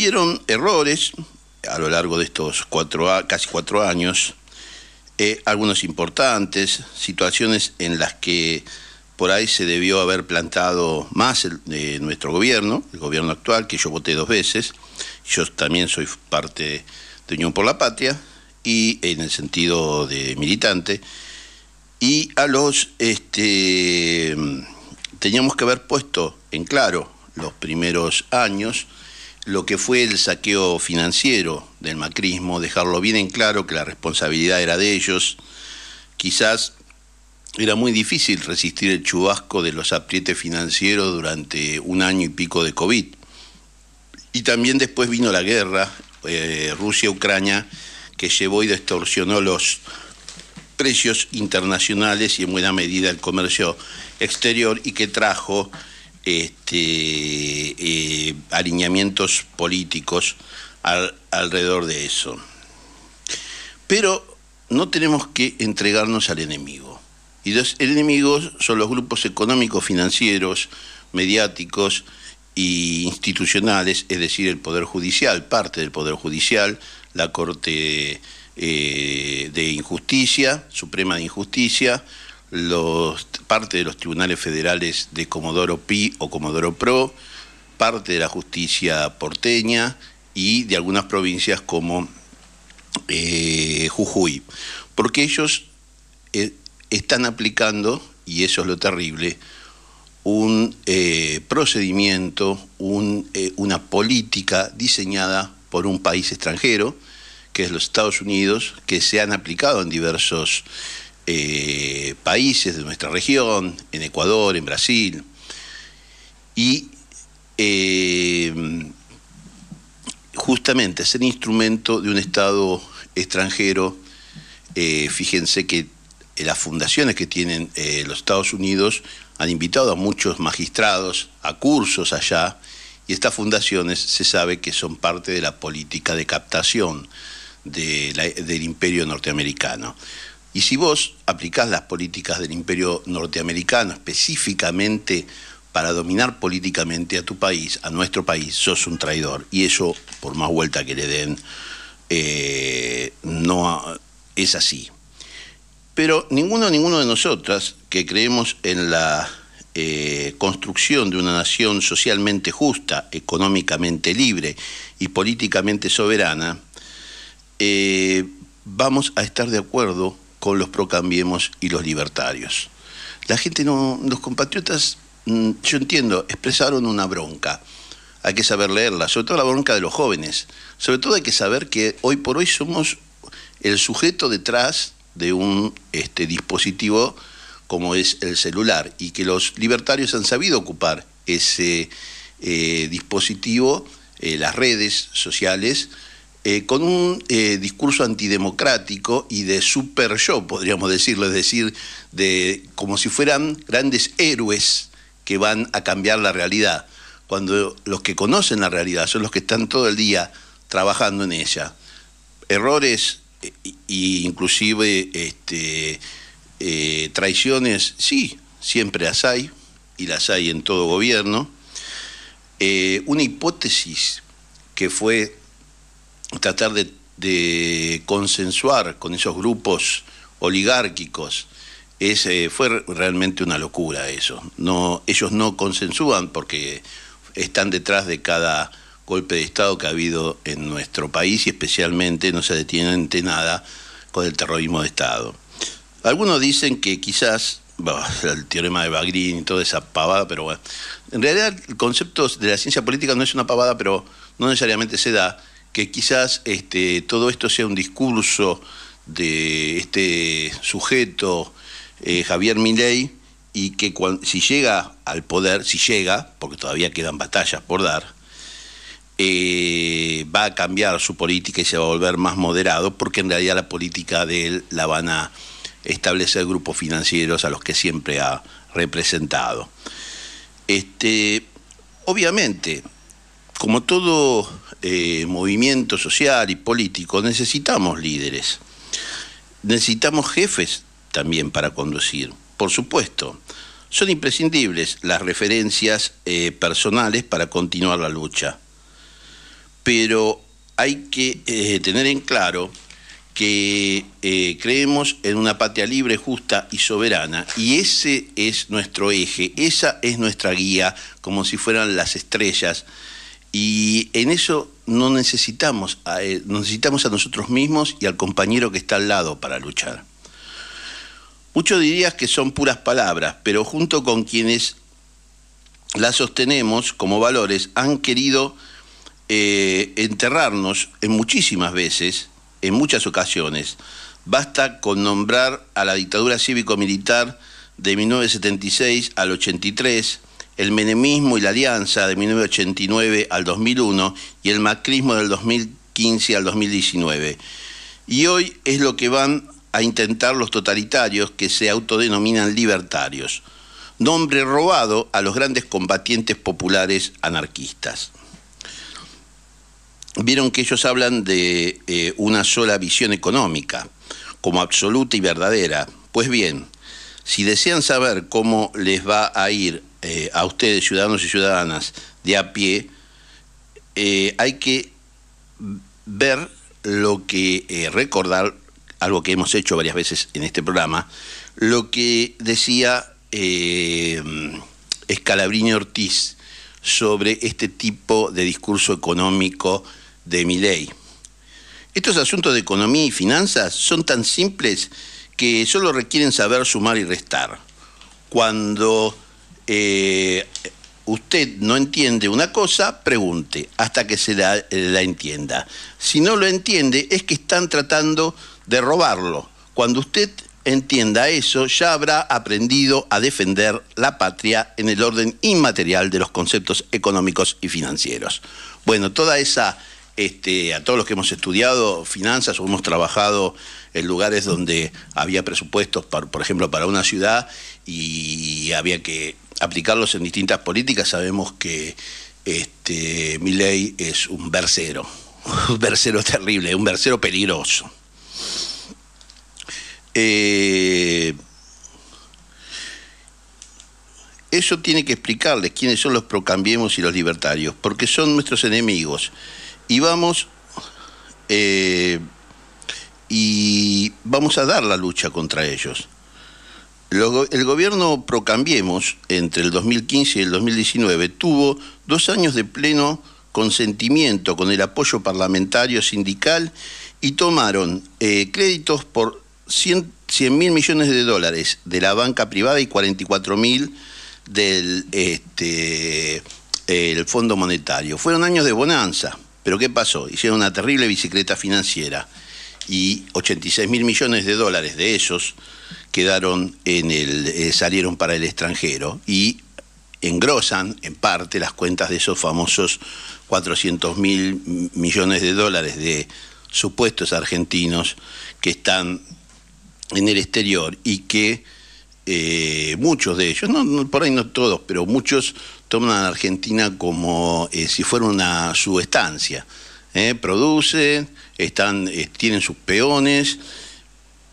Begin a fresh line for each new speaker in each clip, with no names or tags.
hubieron errores a lo largo de estos cuatro, casi cuatro años, eh, algunos importantes, situaciones en las que por ahí se debió haber plantado más eh, nuestro gobierno, el gobierno actual, que yo voté dos veces, yo también soy parte de Unión por la Patria, y en el sentido de militante, y a los, este, teníamos que haber puesto en claro los primeros años, lo que fue el saqueo financiero del macrismo, dejarlo bien en claro que la responsabilidad era de ellos. Quizás era muy difícil resistir el chubasco de los aprietes financieros durante un año y pico de COVID. Y también después vino la guerra eh, Rusia-Ucrania que llevó y distorsionó los precios internacionales y en buena medida el comercio exterior y que trajo este, eh, alineamientos políticos alrededor de eso. Pero no tenemos que entregarnos al enemigo. Y los enemigos son los grupos económicos, financieros, mediáticos e institucionales, es decir, el Poder Judicial, parte del Poder Judicial, la Corte eh, de Injusticia, Suprema de Injusticia, los, parte de los tribunales federales de Comodoro Pi o Comodoro Pro, parte de la justicia porteña y de algunas provincias como eh, Jujuy, porque ellos eh, están aplicando, y eso es lo terrible, un eh, procedimiento, una política diseñada por un país extranjero, que es los Estados Unidos, que se han aplicado en diversos eh, países de nuestra región, en Ecuador, en Brasil, y eh, justamente ser instrumento de un Estado extranjero, eh, fíjense que las fundaciones que tienen los Estados Unidos han invitado a muchos magistrados a cursos allá, y estas fundaciones se sabe que son parte de la política de captación del imperio norteamericano. Y si vos aplicás las políticas del imperio norteamericano específicamente para dominar políticamente a tu país, a nuestro país, sos un traidor. Y eso, por más vuelta que le den, eh, no es así. Pero ninguno, ninguno de nosotras que creemos en la eh, construcción de una nación socialmente justa, económicamente libre y políticamente soberana, eh, vamos a estar de acuerdo con los procambiemos y los libertarios. La gente no, los compatriotas, mm, yo entiendo, expresaron una bronca. Hay que saber leerla, sobre todo la bronca de los jóvenes. Sobre todo hay que saber que hoy por hoy somos el sujeto detrás de un este, dispositivo como es el celular y que los libertarios han sabido ocupar ese eh, dispositivo, eh, las redes sociales, eh, con un eh, discurso antidemocrático y de super yo, podríamos decirlo, es decir, de, como si fueran grandes héroes que van a cambiar la realidad, cuando los que conocen la realidad son los que están todo el día trabajando en ella. Errores e, inclusive este, traiciones, sí, siempre las hay, y las hay en todo gobierno. una hipótesis que fue tratar de, consensuar con esos grupos oligárquicos. Es, eh, fue realmente una locura eso. No, ellos no consensúan porque están detrás de cada golpe de Estado que ha habido en nuestro país y especialmente no se detienen de nada con el terrorismo de Estado. Algunos dicen que quizás, el teorema de Bagrín y toda esa pavada, pero bueno, en realidad el concepto de la ciencia política no es una pavada, pero no necesariamente se da, que quizás este, todo esto sea un discurso de este sujeto, eh, Javier Milei, y que si llega al poder, si llega, porque todavía quedan batallas por dar, eh, va a cambiar su política y se va a volver más moderado, porque en realidad la política de él la van a establecer grupos financieros a los que siempre ha representado. Este, obviamente, como todo eh, movimiento social y político, necesitamos líderes. Necesitamos jefes también para conducir, por supuesto. Son imprescindibles las referencias eh, personales para continuar la lucha. Pero hay que eh, tener en claro que creemos en una patria libre, justa y soberana. Y ese es nuestro eje, esa es nuestra guía, como si fueran las estrellas y en eso no necesitamos, a, eh, necesitamos a nosotros mismos y al compañero que está al lado para luchar. Muchos dirías que son puras palabras, pero junto con quienes las sostenemos como valores, han querido eh, enterrarnos en muchísimas veces, en muchas ocasiones. Basta con nombrar a la dictadura cívico-militar de 1976 al 83, el menemismo y la alianza de 1989 al 2001 y el macrismo del 2015 al 2019. Y hoy es lo que van a intentar los totalitarios que se autodenominan libertarios, nombre robado a los grandes combatientes populares anarquistas. Vieron que ellos hablan de eh, una sola visión económica, como absoluta y verdadera. Pues bien, si desean saber cómo les va a ir eh, a ustedes, ciudadanos y ciudadanas de a pie, eh, hay que ver lo que, eh, recordar algo que hemos hecho varias veces en este programa, lo que decía escalabriño Ortiz sobre este tipo de discurso económico de mi ley Estos asuntos de economía y finanzas son tan simples que solo requieren saber sumar y restar. Cuando eh, usted no entiende una cosa, pregunte hasta que se la, entienda. Si no lo entiende, es que están tratando de robarlo. Cuando usted entienda eso, ya habrá aprendido a defender la patria en el orden inmaterial de los conceptos económicos y financieros. Bueno, toda esa, este, a todos los que hemos estudiado finanzas o hemos trabajado en lugares donde había presupuestos, por ejemplo, para una ciudad y había que aplicarlos en distintas políticas. Sabemos que este, Milley es un versero, un versero terrible, un versero peligroso. Eh, eso tiene que explicarles quiénes son los procambiemos y los libertarios, porque son nuestros enemigos. Y vamos, eh, y vamos a dar la lucha contra ellos el gobierno Procambiemos, entre el 2015 y el 2019, tuvo dos años de pleno consentimiento con el apoyo parlamentario sindical y tomaron eh, créditos por 100 mil millones de dólares de la banca privada y 44 mil del este, Fondo Monetario. Fueron años de bonanza, pero ¿qué pasó? Hicieron una terrible bicicleta financiera y 86 mil millones de dólares de esos quedaron en el, eh, salieron para el extranjero y engrosan en parte las cuentas de esos famosos 400 mil millones de dólares de supuestos argentinos que están en el exterior y que eh, muchos de ellos, por ahí no todos, pero muchos toman a Argentina como eh, si fuera una subestancia. producen, están, tienen sus peones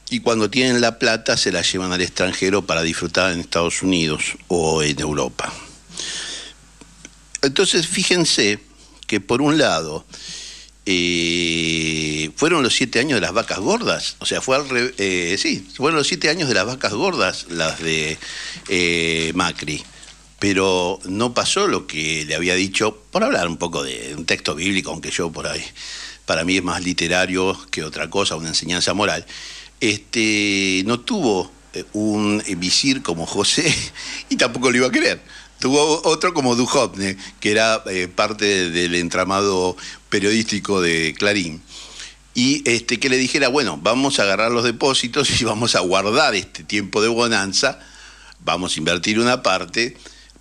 y cuando tienen la plata se la llevan al extranjero para disfrutar en Estados Unidos o en Europa. Entonces, fíjense que por un lado, eh, fueron los siete años de las vacas gordas, o sea, fue eh, sí, fueron los siete años de las vacas gordas las de eh, Macri, pero no pasó lo que le había dicho, por hablar un poco de un texto bíblico, aunque yo por ahí, para mí es más literario que otra cosa, una enseñanza moral, este, no tuvo eh, un eh, visir como José y tampoco lo iba a querer. Tuvo otro como Duhovne, que era eh, parte del entramado periodístico de Clarín. Y este, que le dijera, bueno, vamos a agarrar los depósitos y vamos a guardar este tiempo de bonanza, vamos a invertir una parte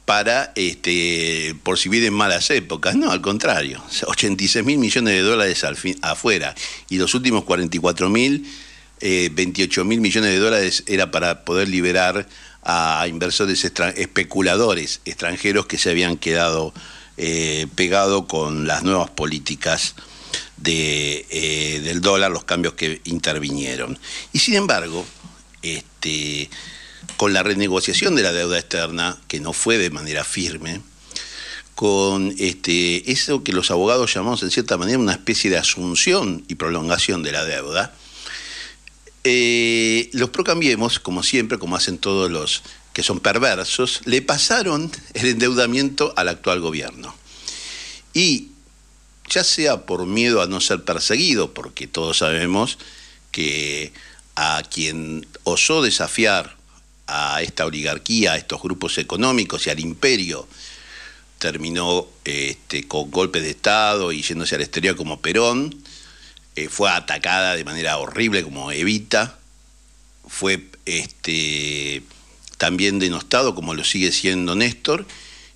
para, este, por si vienen malas épocas. No, al contrario, 86 mil millones de dólares afuera y los últimos 44 mil 28 eh, mil millones de dólares era para poder liberar a inversores especuladores extranjeros que se habían quedado pegados eh, pegado con las nuevas políticas eh, del dólar, los cambios que intervinieron. Y sin embargo, este, con la renegociación de la deuda externa, que no fue de manera firme, con este, eso que los abogados llamamos en cierta manera una especie de asunción y prolongación de la deuda, eh, los procambiemos, como siempre, como hacen todos los que son perversos, le pasaron el endeudamiento al actual gobierno. Y ya sea por miedo a no ser perseguido, porque todos sabemos que a quien osó desafiar a esta oligarquía, a estos grupos económicos y al imperio, terminó este, con golpes de Estado y yéndose al exterior como Perón, eh, fue atacada de manera horrible como Evita, fue este, también denostado como lo sigue siendo Néstor,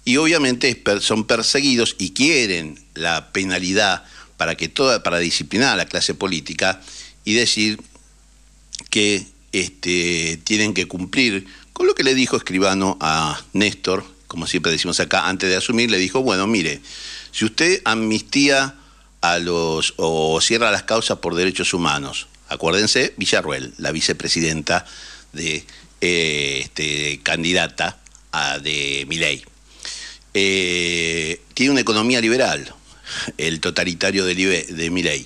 y obviamente son perseguidos y quieren la penalidad para, que toda, para disciplinar a la clase política y decir que este, tienen que cumplir con lo que le dijo Escribano a Néstor, como siempre decimos acá, antes de asumir, le dijo, bueno, mire, si usted amnistía a los o cierra las causas por derechos humanos. Acuérdense, Villarruel, la vicepresidenta de eh, este, candidata a, de Milei, eh, tiene una economía liberal, el totalitario de,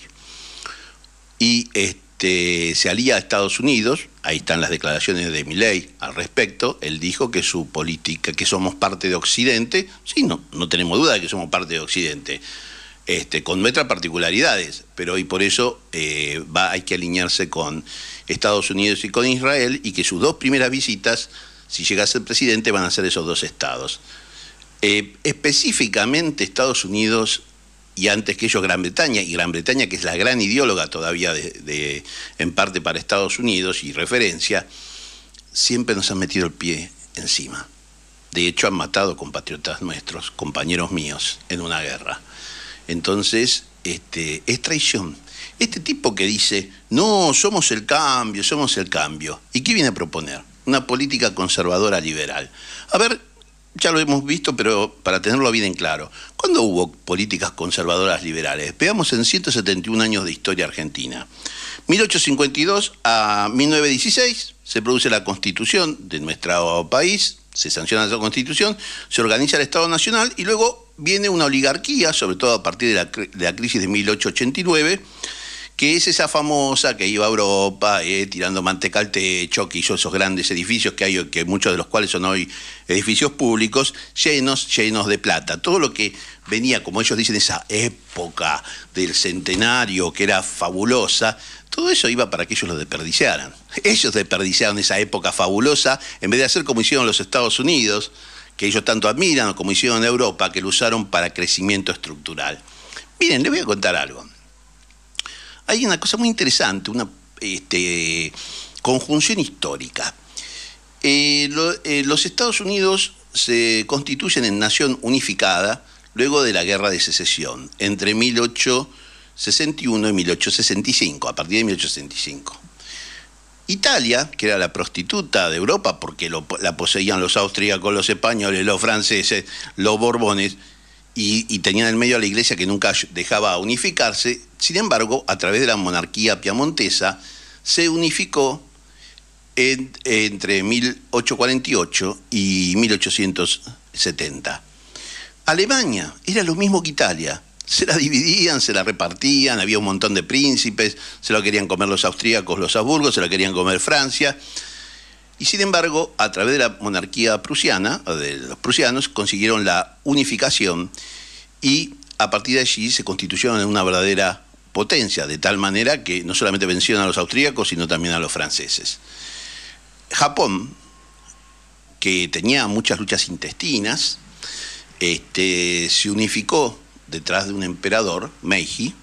Y este, se alía a Estados Unidos, ahí están las declaraciones de Milei al respecto, él dijo que su política, que somos parte de Occidente, sí, no, no tenemos duda de que somos parte de Occidente este, con nuestras particularidades, pero hoy por eso eh, hay que alinearse con Estados Unidos y con Israel y que sus dos primeras visitas, si llega a ser presidente, van a ser esos dos estados. Eh, específicamente Estados Unidos y antes que ellos Gran Bretaña, y Gran Bretaña que es la gran ideóloga todavía de, en parte para Estados Unidos y referencia, siempre nos han metido el pie encima. De hecho han matado compatriotas nuestros, compañeros míos, en una guerra. Entonces, este, es traición. Este tipo que dice, no, somos el cambio, somos el cambio. ¿Y qué viene a proponer? Una política conservadora liberal. A ver, ya lo hemos visto, pero para tenerlo bien en claro, ¿cuándo hubo políticas conservadoras liberales? Veamos en 171 años de historia argentina. 1852 a 1916 se produce la constitución de nuestro país, se sanciona esa constitución, se organiza el Estado Nacional y luego viene una oligarquía, sobre todo a partir de la, de la crisis de 1889, que es esa famosa que iba a Europa eh, tirando manteca al techo, que hizo esos grandes edificios que hay, que muchos de los cuales son hoy edificios públicos, llenos, llenos de plata. Todo lo que venía, como ellos dicen, esa época del centenario que era fabulosa, todo eso iba para que ellos lo desperdiciaran. Ellos desperdiciaron esa época fabulosa en vez de hacer como hicieron los Estados Unidos que ellos tanto admiran, como hicieron en Europa, que lo usaron para crecimiento estructural. Miren, les voy a contar algo. Hay una cosa muy interesante, una este, conjunción histórica. Eh, eh, los Estados Unidos se constituyen en nación unificada luego de la Guerra de Secesión, entre 1861 y 1865, a partir de 1865. Italia, que era la prostituta de Europa, porque la poseían los austríacos, los españoles, los franceses, los borbones, y, tenían en medio a la iglesia que nunca dejaba unificarse. Sin embargo, a través de la monarquía piamontesa, se unificó entre 1848 y 1870. Alemania era lo mismo que Italia se la dividían, se la repartían, había un montón de príncipes, se la querían comer los austríacos, los Habsburgos, se la querían comer Francia. Y sin embargo, a través de la monarquía prusiana, de los prusianos, consiguieron la unificación y a partir de allí se constituyeron en una verdadera potencia, de tal manera que no solamente vencieron a los austríacos, sino también a los franceses. Japón, que tenía muchas luchas intestinas, este, se unificó detrás de un emperador, Meiji,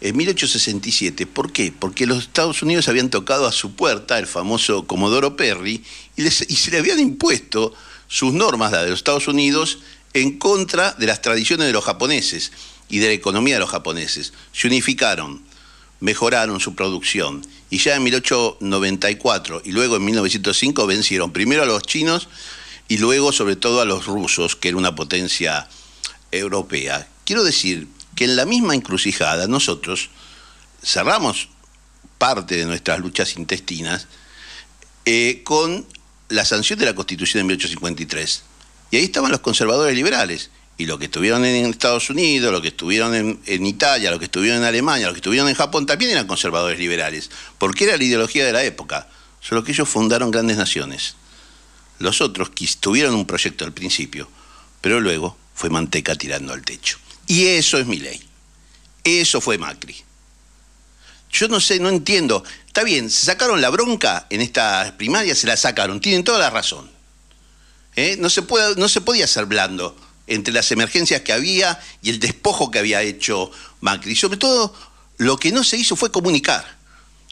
en 1867. ¿Por qué? Porque los Estados Unidos habían tocado a su puerta el famoso Comodoro Perry y, se le habían impuesto sus normas, las de los Estados Unidos, en contra de las tradiciones de los japoneses y de la economía de los japoneses. Se unificaron, mejoraron su producción y ya en 1894 y luego en 1905 vencieron primero a los chinos y luego sobre todo a los rusos, que era una potencia europea Quiero decir que en la misma encrucijada nosotros cerramos parte de nuestras luchas intestinas eh, con la sanción de la Constitución de 1853. Y ahí estaban los conservadores liberales. Y los que estuvieron en Estados Unidos, los que estuvieron en, en Italia, los que estuvieron en Alemania, los que estuvieron en Japón, también eran conservadores liberales, porque era la ideología de la época. Solo que ellos fundaron grandes naciones. Los otros tuvieron un proyecto al principio, pero luego fue manteca tirando al techo. Y eso es mi ley. Eso fue Macri. Yo no sé, no entiendo. Está bien, se sacaron la bronca en estas primaria, se la sacaron. Tienen toda la razón. ¿Eh? No, se no se podía ser blando entre las emergencias que había y el despojo que había hecho Macri. Sobre todo, lo que no se hizo fue comunicar.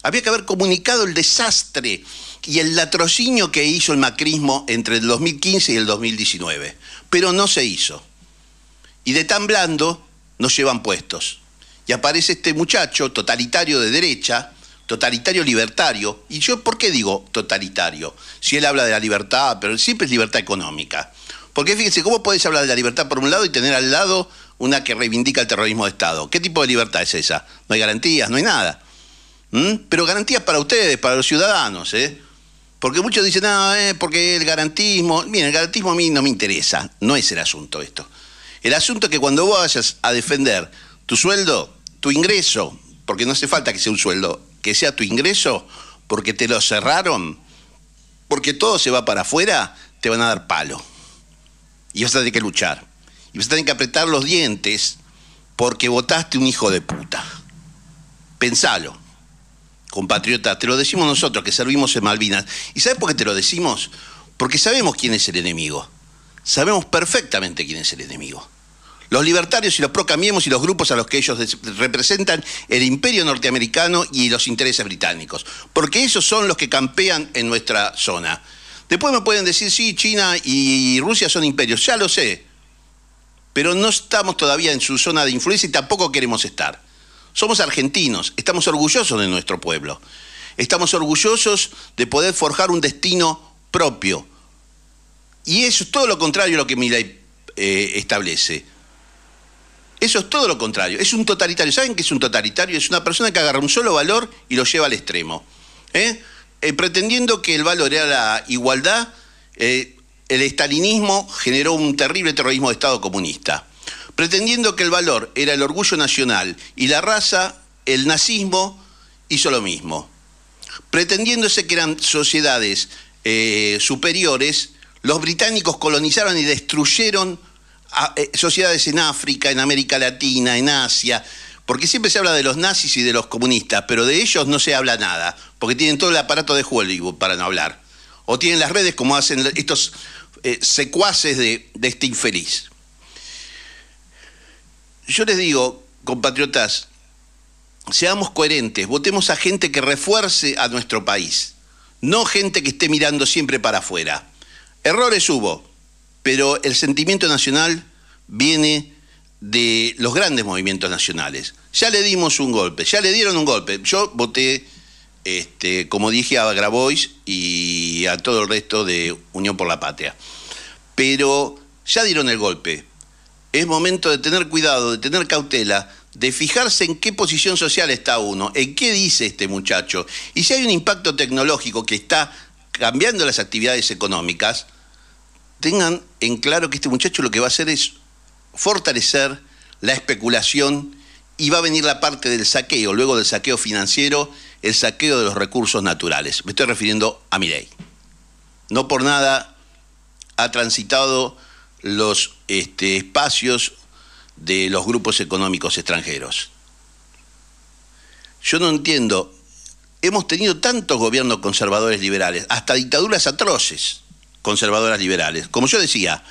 Había que haber comunicado el desastre y el latrocinio que hizo el macrismo entre el 2015 y el 2019. Pero no se hizo y de tan blando nos llevan puestos. Y aparece este muchacho totalitario de derecha, totalitario libertario. ¿Y yo por qué digo totalitario? Si él habla de la libertad, pero siempre es libertad económica. Porque fíjense, ¿cómo podés hablar de la libertad por un lado y tener al lado una que reivindica el terrorismo de Estado? ¿Qué tipo de libertad es esa? No hay garantías, no hay nada. ¿Mm? Pero garantías para ustedes, para los ciudadanos, ¿eh? Porque muchos dicen, ah, eh, porque el garantismo. Miren, el garantismo a mí no me interesa. No es el asunto esto. El asunto es que cuando vos vayas a defender tu sueldo, tu ingreso, porque no hace falta que sea un sueldo, que sea tu ingreso, porque te lo cerraron, porque todo se va para afuera, te van a dar palo. Y vas a tener que luchar. Y vas a tener que apretar los dientes porque votaste un hijo de puta. Pensalo, compatriota. Te lo decimos nosotros que servimos en Malvinas. ¿Y sabes por qué te lo decimos? Porque sabemos quién es el enemigo sabemos perfectamente quién es el enemigo. Los libertarios y los procamiemos y los grupos a los que ellos representan el imperio norteamericano y los intereses británicos. Porque esos son los que campean en nuestra zona. Después me pueden decir, sí, China y Rusia son imperios, ya lo sé. Pero no estamos todavía en su zona de influencia y tampoco queremos estar. Somos argentinos, estamos orgullosos de nuestro pueblo. Estamos orgullosos de poder forjar un destino propio y eso es todo lo contrario a lo que Milay eh, establece. Eso es todo lo contrario. Es un totalitario. ¿Saben qué es un totalitario? Es una persona que agarra un solo valor y lo lleva al extremo. ¿Eh? Eh, pretendiendo que el valor era la igualdad, el estalinismo generó un terrible terrorismo de Estado comunista. Pretendiendo que el valor era el orgullo nacional y la raza, el nazismo hizo lo mismo. Pretendiéndose que eran sociedades superiores, los británicos colonizaron y destruyeron eh, sociedades en África, en América Latina, en Asia, porque siempre se habla de los nazis y de los comunistas, pero de ellos no se habla nada, porque tienen todo el aparato de Hollywood para no hablar. O tienen las redes como hacen estos eh, secuaces de, de este infeliz. Yo les digo, compatriotas, seamos coherentes, votemos a gente que refuerce a nuestro país, no gente que esté mirando siempre para afuera. Errores hubo, pero el sentimiento nacional viene de los grandes movimientos nacionales. Ya le dimos un golpe, ya le dieron un golpe. Yo voté, este, como dije, a Grabois y a todo el resto de Unión por la Patria. Pero ya dieron el golpe. Es momento de tener cuidado, de tener cautela, de fijarse en qué posición social está uno, en qué dice este muchacho. Y si hay un impacto tecnológico que está cambiando las actividades económicas, tengan en claro que este muchacho lo que va a hacer es fortalecer la especulación y va a venir la parte del saqueo, luego del saqueo financiero, el saqueo de los recursos naturales. Me estoy refiriendo a ley. No por nada ha transitado los este, espacios de los grupos económicos extranjeros. Yo no entiendo, hemos tenido tantos gobiernos conservadores liberales, hasta dictaduras atroces conservadoras liberales. Como yo decía,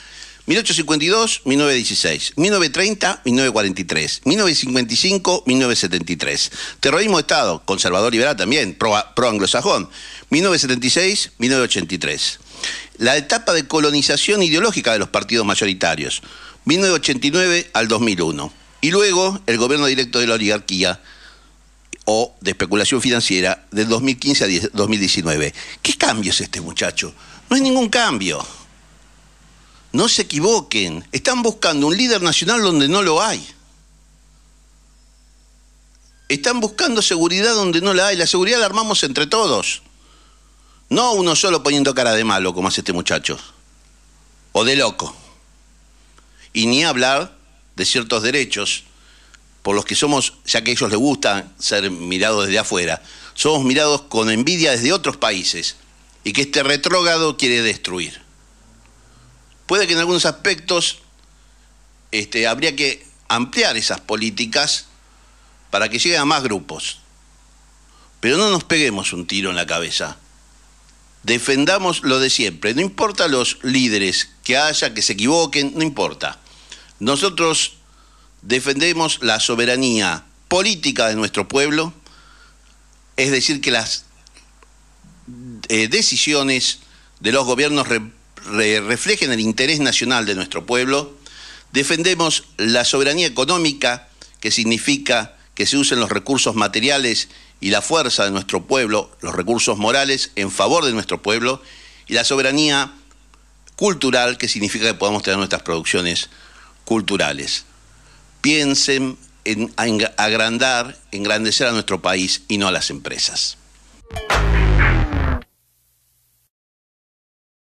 1852, 1916, 1930, 1943, 1955, 1973. Terrorismo de Estado, conservador liberal también, pro-anglosajón, 1976, 1983. La etapa de colonización ideológica de los partidos mayoritarios, 1989 al 2001. Y luego el gobierno directo de la oligarquía o de especulación financiera del 2015 a 2019. ¿Qué cambios este muchacho? No hay ningún cambio. No se equivoquen. Están buscando un líder nacional donde no lo hay. Están buscando seguridad donde no la hay. La seguridad la armamos entre todos. No uno solo poniendo cara de malo como hace este muchacho. O de loco. Y ni hablar de ciertos derechos por los que somos, ya que a ellos les gusta ser mirados desde afuera, somos mirados con envidia desde otros países y que este retrógrado quiere destruir. Puede que en algunos aspectos este, habría que ampliar esas políticas para que lleguen a más grupos. Pero no nos peguemos un tiro en la cabeza. Defendamos lo de siempre. No importa los líderes que haya, que se equivoquen, no importa. Nosotros defendemos la soberanía política de nuestro pueblo, es decir, que las eh, decisiones de los gobiernos reflejen el interés nacional de nuestro pueblo, defendemos la soberanía económica, que significa que se usen los recursos materiales y la fuerza de nuestro pueblo, los recursos morales en favor de nuestro pueblo, y la soberanía cultural, que significa que podamos tener nuestras producciones culturales. Piensen en agrandar, engrandecer a nuestro país y no a las empresas.